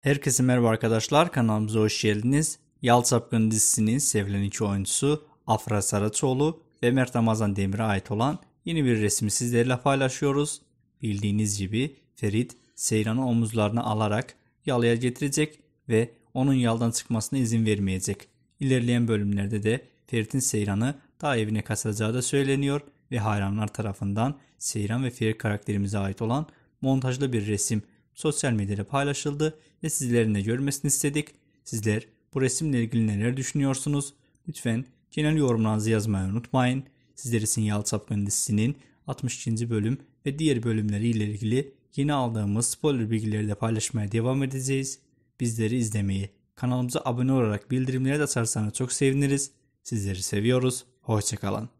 Herkese merhaba arkadaşlar kanalımıza hoş geldiniz. Yal dizisinin sevilen iki oyuncusu Afra Saratoğlu ve Mert Ramazan Demir'e ait olan yeni bir resmi sizlerle paylaşıyoruz. Bildiğiniz gibi Ferit Seyran'ı omuzlarına alarak yalıya getirecek ve onun yaldan çıkmasına izin vermeyecek. İlerleyen bölümlerde de Ferit'in Seyran'ı daha evine kasacağı da söyleniyor ve hayranlar tarafından Seyran ve Ferit karakterimize ait olan montajlı bir resim sosyal medyada paylaşıldı ve sizlerin de görmesini istedik. Sizler bu resimle ilgili neler düşünüyorsunuz? Lütfen genel yorumlarınızı yazmayı unutmayın. Sizleri Sinyal Sapkın dizisinin 62. bölüm ve diğer bölümleriyle ilgili yeni aldığımız spoiler bilgileri de paylaşmaya devam edeceğiz. Bizleri izlemeyi, kanalımıza abone olarak bildirimleri de açarsanız çok seviniriz. Sizleri seviyoruz. Hoşçakalın.